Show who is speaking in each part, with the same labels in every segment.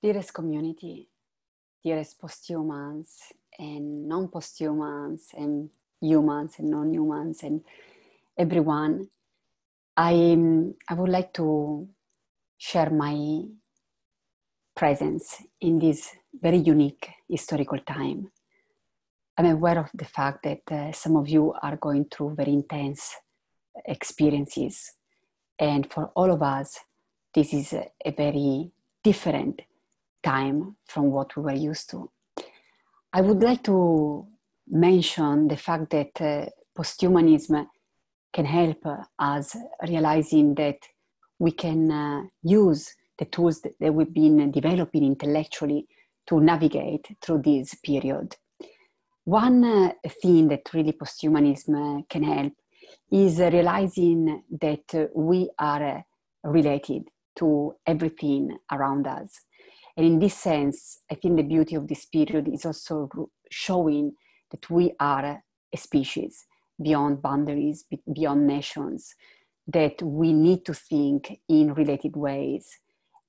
Speaker 1: Dearest community, dearest posthumans and non posthumans, and humans and non humans, and everyone, I, I would like to share my presence in this very unique historical time. I'm aware of the fact that uh, some of you are going through very intense experiences, and for all of us, this is a, a very different time from what we were used to. I would like to mention the fact that uh, posthumanism can help us realizing that we can uh, use the tools that we've been developing intellectually to navigate through this period. One uh, thing that really posthumanism uh, can help is realizing that uh, we are uh, related to everything around us. And in this sense, I think the beauty of this period is also showing that we are a species beyond boundaries, beyond nations, that we need to think in related ways.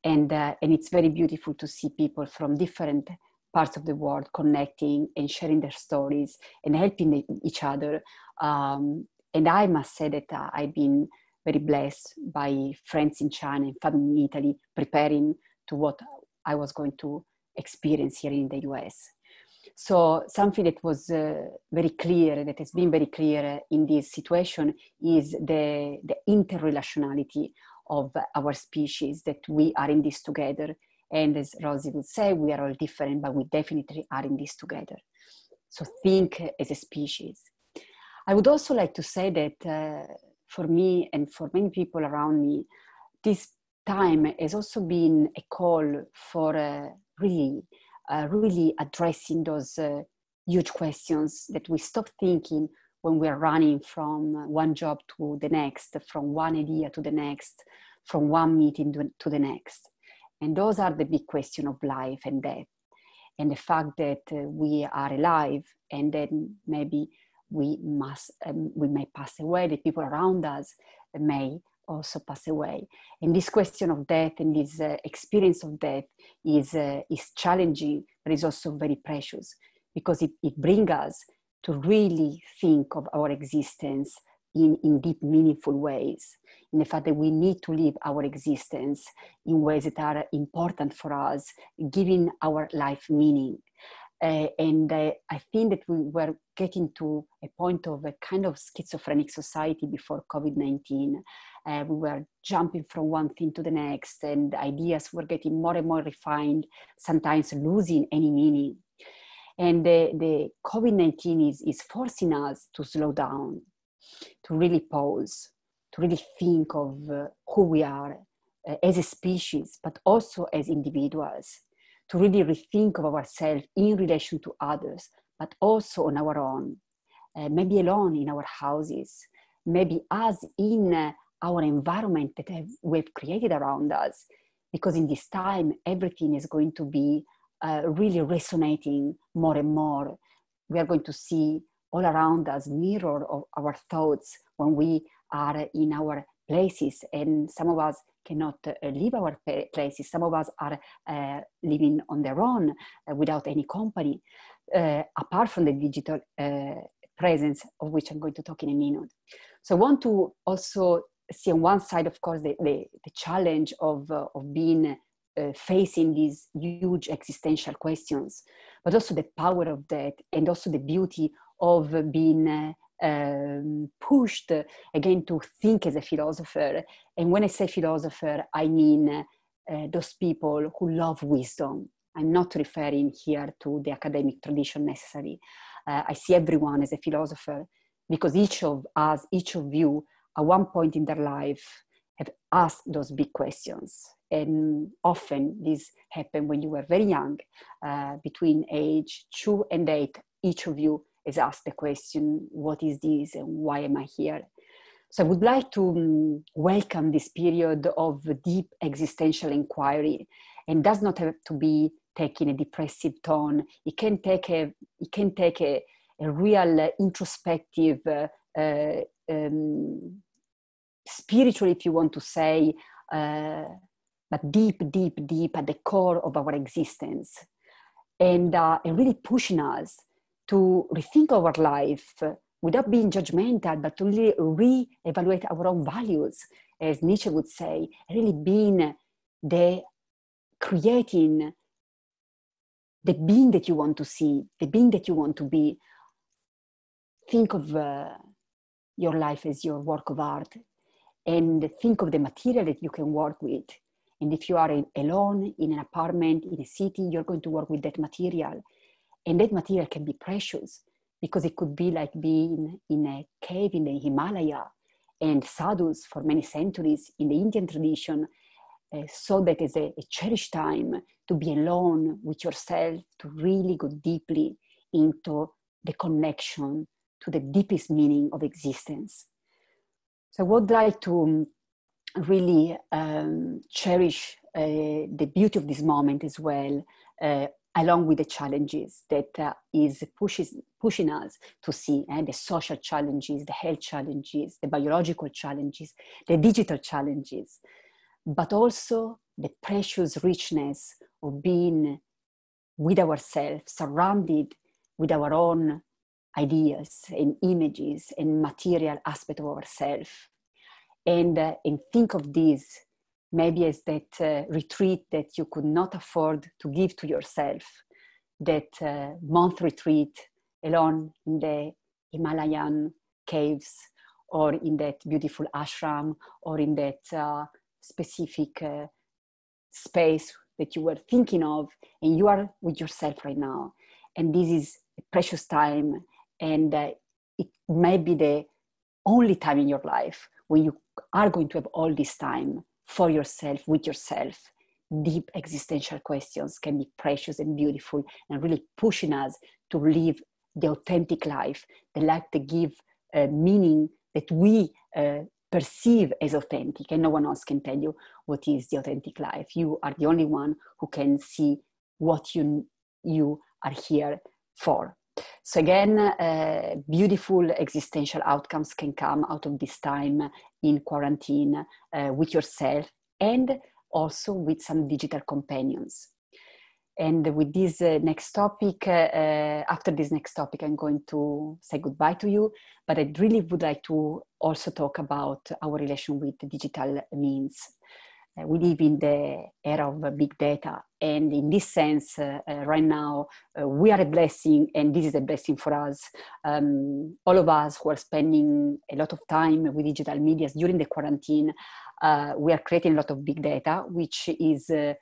Speaker 1: And, uh, and it's very beautiful to see people from different parts of the world connecting and sharing their stories and helping each other. Um, and I must say that uh, I've been very blessed by friends in China and family in Italy preparing to what I was going to experience here in the US. So something that was uh, very clear, that has been very clear in this situation, is the, the interrelationality of our species, that we are in this together. And as Rosie would say, we are all different, but we definitely are in this together. So think as a species. I would also like to say that uh, for me and for many people around me, this time has also been a call for uh, really, uh, really addressing those uh, huge questions that we stop thinking when we are running from one job to the next, from one idea to the next, from one meeting to the next. And those are the big question of life and death, and the fact that uh, we are alive, and then maybe we must um, we may pass away. The people around us may also pass away. And this question of death and this uh, experience of death is, uh, is challenging, but is also very precious because it, it brings us to really think of our existence in, in deep, meaningful ways. In the fact that we need to live our existence in ways that are important for us, giving our life meaning. Uh, and uh, I think that we were getting to a point of a kind of schizophrenic society before COVID 19. Uh, we were jumping from one thing to the next, and ideas were getting more and more refined, sometimes losing any meaning. And the, the COVID 19 is, is forcing us to slow down, to really pause, to really think of uh, who we are eh, as a species, but also as individuals to really rethink of ourselves in relation to others, but also on our own, uh, maybe alone in our houses, maybe us in uh, our environment that have, we've created around us, because in this time, everything is going to be uh, really resonating more and more. We are going to see all around us mirror of our thoughts when we are in our places and some of us cannot uh, leave our places. Some of us are uh, living on their own uh, without any company, apart from the digital presence of which I'm going to talk in a minute. So I want to also see on one side, of course, the, the, the challenge of, uh, of being uh, facing these huge existential questions, but also the power of that and also the beauty of being um, pushed again to think as a philosopher. And when I say philosopher, I mean uh, those people who love wisdom. I'm not referring here to the academic tradition necessarily. Uh, I see everyone as a philosopher because each of us, each of you, at one point in their life, have asked those big questions. And often this happened when you were very young, uh, between age two and eight, each of you is asked the question what is this and why am I here? So I would like to um, welcome this period of deep existential inquiry and does not have to be taking a depressive tone. It can take a, it can take a, a real uh, introspective, uh, uh, um, spiritual, if you want to say, uh, but deep, deep, deep at the core of our existence. And, uh, and really pushing us to rethink our life without being judgmental, but to really re-evaluate our own values, as Nietzsche would say, really being the creating the being that you want to see, the being that you want to be. Think of uh, your life as your work of art and think of the material that you can work with. And if you are alone in an apartment, in a city, you're going to work with that material and that material can be precious because it could be like being in a cave in the Himalaya. And sadhus for many centuries in the Indian tradition uh, saw that as a, a cherished time to be alone with yourself, to really go deeply into the connection to the deepest meaning of existence. So I would like to um, really um, cherish uh, the beauty of this moment as well, uh, along with the challenges that uh, is pushes, pushing us to see and eh, the social challenges, the health challenges, the biological challenges, the digital challenges, but also the precious richness of being with ourselves, surrounded with our own ideas and images and material aspect of ourselves. And, uh, and think of this Maybe it's that uh, retreat that you could not afford to give to yourself, that uh, month retreat alone in the Himalayan caves or in that beautiful ashram or in that uh, specific uh, space that you were thinking of and you are with yourself right now and this is a precious time and uh, it may be the only time in your life when you are going to have all this time for yourself, with yourself. Deep existential questions can be precious and beautiful and really pushing us to live the authentic life, the life that give uh, meaning that we uh, perceive as authentic. And no one else can tell you what is the authentic life. You are the only one who can see what you, you are here for. So again, uh, beautiful existential outcomes can come out of this time in quarantine uh, with yourself and also with some digital companions. And with this uh, next topic, uh, uh, after this next topic, I'm going to say goodbye to you. But I really would like to also talk about our relation with digital means Eh, we live in the era of big data, and in this sense, uh, uh, right now, uh, we are a blessing, and this is a blessing for us. Um, all of us who are spending a lot of time with digital medias during the quarantine, uh, we are creating a lot of big data, which is uh,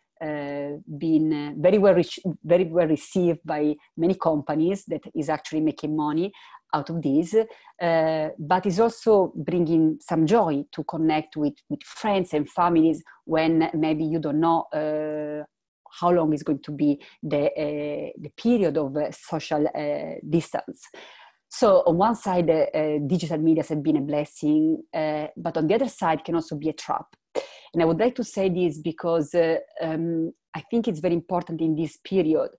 Speaker 1: been very well, re- very well received by many companies that is actually making money out of this, uh, but it's also bringing some joy to connect with, with friends and families when maybe you don't know uh, how long is going to be the, uh, the period of uh, social uh, distance. So on one side, uh, digital media has been a blessing, but on the other side can also be a trap. And I would like to say this because um, I think it's very important in this period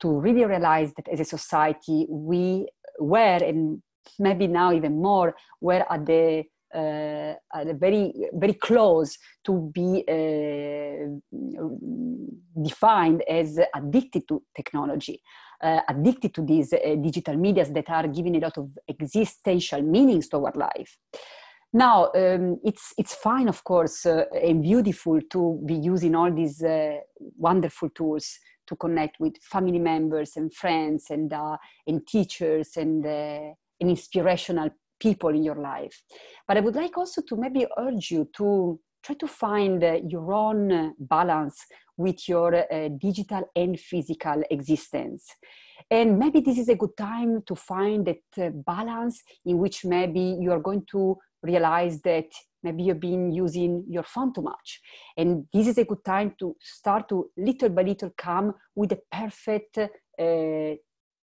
Speaker 1: to really realize that as a society we were and maybe now even more were at the uh, very very close to be uh, defined as addicted to technology, uh, addicted to these uh, digital medias that are giving a lot of existential meanings to our life. Now um, it's it's fine, of course, uh, and beautiful to be using all these uh, wonderful tools to connect with family members and friends and uh, and teachers and uh, and inspirational people in your life. But I would like also to maybe urge you to try to find uh, your own balance with your uh, digital and physical existence. And maybe this is a good time to find that uh, balance in which maybe you are going to realize that maybe you've been using your phone too much and this is a good time to start to little by little come with a perfect uh,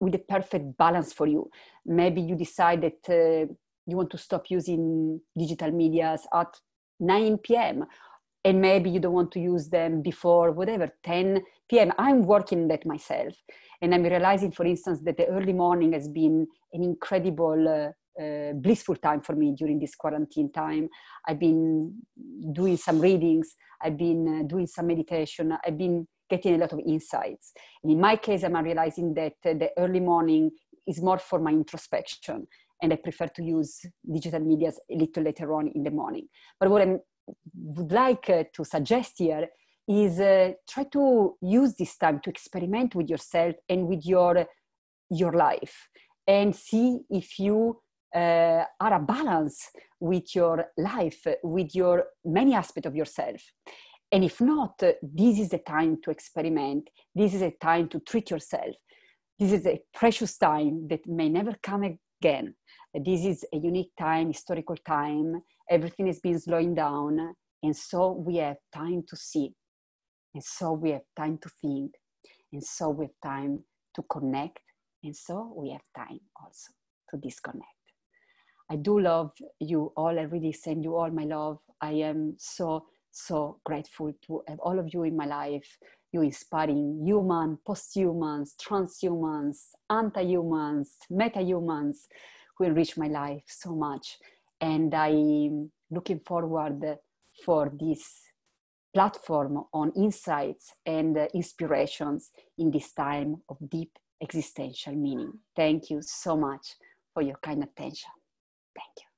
Speaker 1: with a perfect balance for you maybe you decide that uh, you want to stop using digital medias at 9 p.m and maybe you don't want to use them before whatever 10 p.m i'm working that myself and i'm realizing for instance that the early morning has been an incredible uh, uh, blissful time for me during this quarantine time. I've been doing some readings, I've been uh, doing some meditation, I've been getting a lot of insights. And in my case, I'm realizing that uh, the early morning is more for my introspection, and I prefer to use digital media a little later on in the morning. But what I would like uh, to suggest here is uh, try to use this time to experiment with yourself and with your your life and see if you uh, are a balance with your life, with your many aspects of yourself. And if not, this is the time to experiment. This is a time to treat yourself. This is a precious time that may never come again. This is a unique time, historical time. Everything has been slowing down. And so we have time to see. And so we have time to think. And so we have time to connect. And so we have time also to disconnect. I do love you all. I really send you all my love. I am so, so grateful to have all of you in my life. You inspiring human, posthumans, transhumans, anti-humans, meta-humans who enrich my life so much. And I'm looking forward for this platform on insights and inspirations in this time of deep existential meaning. Thank you so much for your kind attention. Thank you.